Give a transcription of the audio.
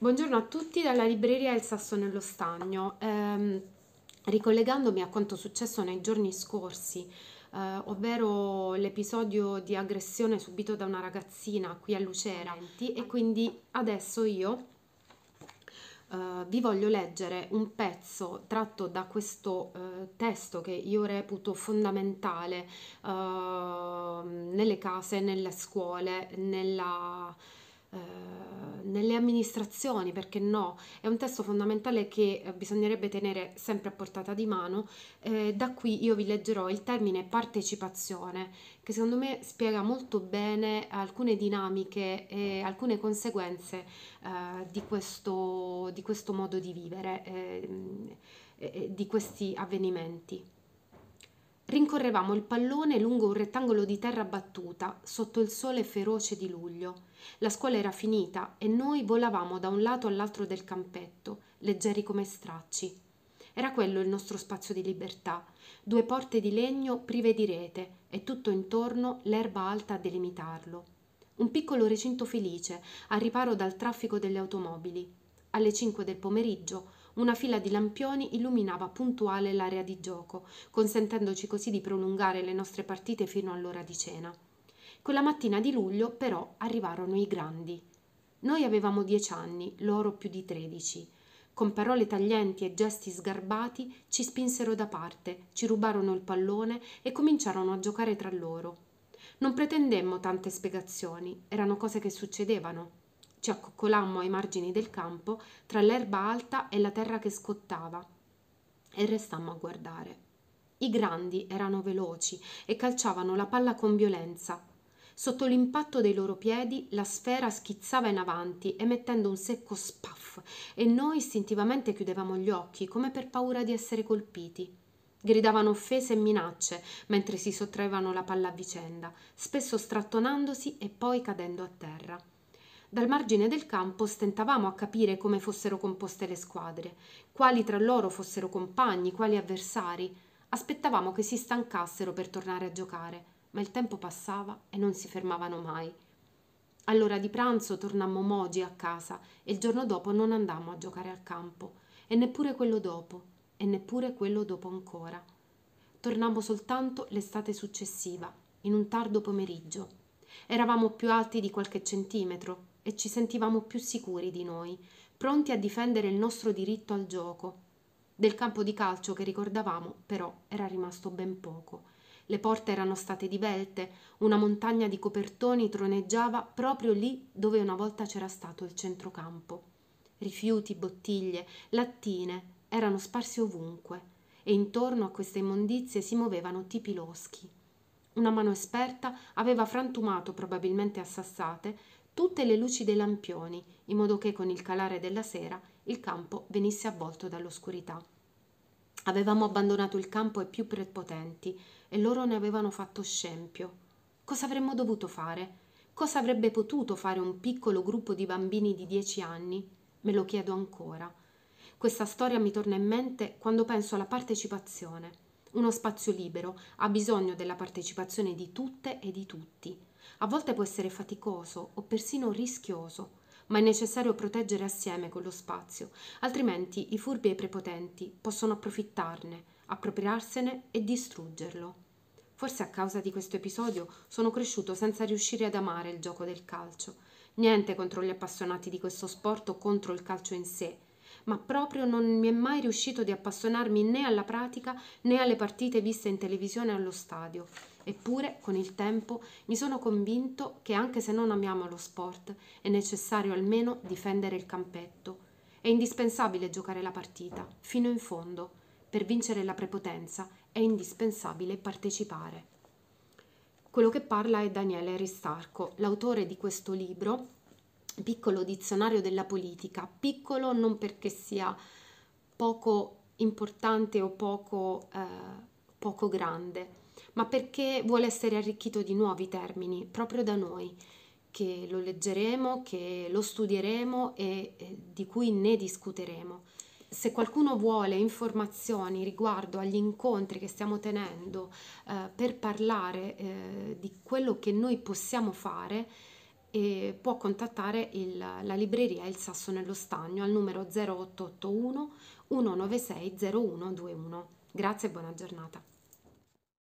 Buongiorno a tutti dalla libreria Il Sasso nello Stagno. Eh, ricollegandomi a quanto successo nei giorni scorsi, eh, ovvero l'episodio di aggressione subito da una ragazzina qui a Lucera, e ecco. quindi adesso io eh, vi voglio leggere un pezzo tratto da questo eh, testo che io reputo fondamentale ehm, nelle case, nelle scuole, nella eh, nelle amministrazioni, perché no? È un testo fondamentale che eh, bisognerebbe tenere sempre a portata di mano. Eh, da qui io vi leggerò il termine partecipazione, che secondo me spiega molto bene alcune dinamiche e alcune conseguenze eh, di, questo, di, questo, modo di vivere, eh, di questi avvenimenti. Rincorrevamo il pallone lungo un rettangolo di terra battuta, sotto il sole feroce di luglio. La scuola era finita e noi volavamo da un lato all'altro del campetto, leggeri come stracci. Era quello il nostro spazio di libertà, due porte di legno prive di rete e tutto intorno l'erba alta a delimitarlo. Un piccolo recinto felice, a riparo dal traffico delle automobili. Alle 5 del pomeriggio una fila di lampioni illuminava puntuale l'area di gioco, consentendoci così di prolungare le nostre partite fino all'ora di cena. Quella mattina di luglio, però, arrivarono i grandi. Noi avevamo dieci anni, loro più di tredici. Con parole taglienti e gesti sgarbati ci spinsero da parte, ci rubarono il pallone e cominciarono a giocare tra loro. Non pretendemmo tante spiegazioni, erano cose che succedevano. Ci accoccolammo ai margini del campo, tra l'erba alta e la terra che scottava, e restammo a guardare. I grandi erano veloci e calciavano la palla con violenza. Sotto l'impatto dei loro piedi la sfera schizzava in avanti emettendo un secco spaff e noi istintivamente chiudevamo gli occhi come per paura di essere colpiti. Gridavano offese e minacce mentre si sottraevano la palla a vicenda, spesso strattonandosi e poi cadendo a terra. Dal margine del campo stentavamo a capire come fossero composte le squadre, quali tra loro fossero compagni, quali avversari. Aspettavamo che si stancassero per tornare a giocare, ma il tempo passava e non si fermavano mai. All'ora di pranzo tornammo mogi a casa e il giorno dopo non andammo a giocare al campo, e neppure quello dopo, e neppure quello dopo ancora. Tornammo soltanto l'estate successiva, in un tardo pomeriggio. Eravamo più alti di qualche centimetro, e ci sentivamo più sicuri di noi, pronti a difendere il nostro diritto al gioco. Del campo di calcio che ricordavamo, però, era rimasto ben poco. Le porte erano state divelte, una montagna di copertoni troneggiava proprio lì dove una volta c'era stato il centrocampo. Rifiuti, bottiglie, lattine erano sparsi ovunque e intorno a queste immondizie si muovevano tipi loschi. Una mano esperta aveva frantumato probabilmente a sassate tutte le luci dei lampioni, in modo che con il calare della sera il campo venisse avvolto dall'oscurità. Avevamo abbandonato il campo ai più prepotenti e loro ne avevano fatto scempio. Cosa avremmo dovuto fare? Cosa avrebbe potuto fare un piccolo gruppo di bambini di dieci anni? Me lo chiedo ancora. Questa storia mi torna in mente quando penso alla partecipazione uno spazio libero, ha bisogno della partecipazione di tutte e di tutti. A volte può essere faticoso o persino rischioso, ma è necessario proteggere assieme quello spazio, altrimenti i furbi e i prepotenti possono approfittarne, appropriarsene e distruggerlo. Forse a causa di questo episodio sono cresciuto senza riuscire ad amare il gioco del calcio. Niente contro gli appassionati di questo sport o contro il calcio in sé, ma proprio non mi è mai riuscito di appassionarmi né alla pratica né alle partite viste in televisione allo stadio. Eppure, con il tempo, mi sono convinto che anche se non amiamo lo sport, è necessario almeno difendere il campetto. È indispensabile giocare la partita, fino in fondo. Per vincere la prepotenza è indispensabile partecipare. Quello che parla è Daniele Ristarco, l'autore di questo libro piccolo dizionario della politica, piccolo non perché sia poco importante o poco, eh, poco grande, ma perché vuole essere arricchito di nuovi termini proprio da noi, che lo leggeremo, che lo studieremo e eh, di cui ne discuteremo. Se qualcuno vuole informazioni riguardo agli incontri che stiamo tenendo eh, per parlare eh, di quello che noi possiamo fare, e può contattare il, la libreria Il Sasso nello Stagno al numero 0881 196 0121. Grazie e buona giornata.